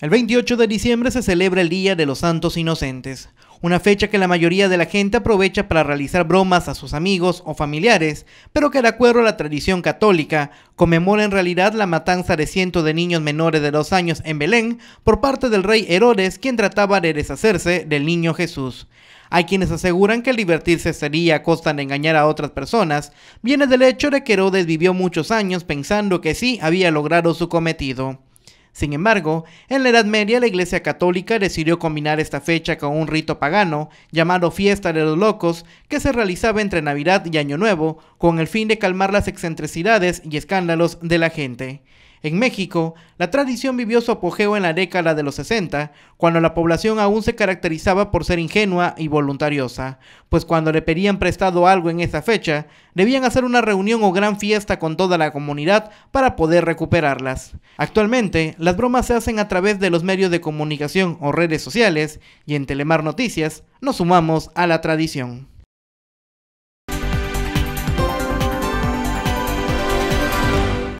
El 28 de diciembre se celebra el Día de los Santos Inocentes, una fecha que la mayoría de la gente aprovecha para realizar bromas a sus amigos o familiares, pero que de acuerdo a la tradición católica conmemora en realidad la matanza de cientos de niños menores de dos años en Belén por parte del rey Herodes quien trataba de deshacerse del niño Jesús. Hay quienes aseguran que el divertirse sería a costa de engañar a otras personas, viene del hecho de que Herodes vivió muchos años pensando que sí había logrado su cometido. Sin embargo, en la Edad Media la Iglesia Católica decidió combinar esta fecha con un rito pagano llamado Fiesta de los Locos que se realizaba entre Navidad y Año Nuevo con el fin de calmar las excentricidades y escándalos de la gente. En México, la tradición vivió su apogeo en la década de los 60, cuando la población aún se caracterizaba por ser ingenua y voluntariosa, pues cuando le pedían prestado algo en esa fecha, debían hacer una reunión o gran fiesta con toda la comunidad para poder recuperarlas. Actualmente, las bromas se hacen a través de los medios de comunicación o redes sociales, y en Telemar Noticias nos sumamos a la tradición.